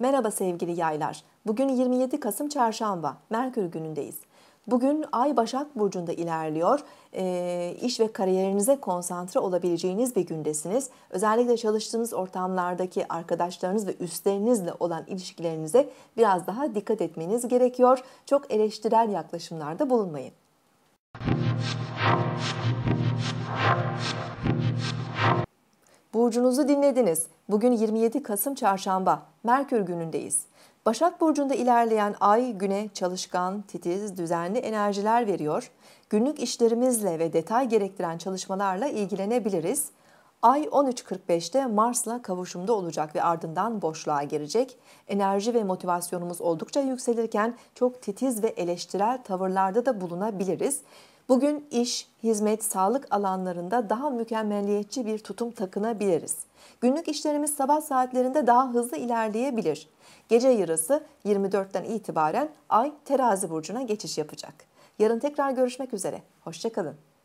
Merhaba sevgili yaylar. Bugün 27 Kasım Çarşamba, Merkür günündeyiz. Bugün Ay Başak Burcu'nda ilerliyor. E, iş ve kariyerinize konsantre olabileceğiniz bir gündesiniz. Özellikle çalıştığınız ortamlardaki arkadaşlarınız ve üstlerinizle olan ilişkilerinize biraz daha dikkat etmeniz gerekiyor. Çok eleştirel yaklaşımlarda bulunmayın. Burcunuzu dinlediniz. Bugün 27 Kasım Çarşamba, Merkür günündeyiz. Başak Burcu'nda ilerleyen ay güne çalışkan, titiz, düzenli enerjiler veriyor. Günlük işlerimizle ve detay gerektiren çalışmalarla ilgilenebiliriz. Ay 13.45'te Mars'la kavuşumda olacak ve ardından boşluğa girecek. Enerji ve motivasyonumuz oldukça yükselirken çok titiz ve eleştirel tavırlarda da bulunabiliriz. Bugün iş, hizmet, sağlık alanlarında daha mükemmeliyetçi bir tutum takınabiliriz. Günlük işlerimiz sabah saatlerinde daha hızlı ilerleyebilir. Gece yarısı 24'ten itibaren Ay terazi burcuna geçiş yapacak. Yarın tekrar görüşmek üzere. Hoşçakalın.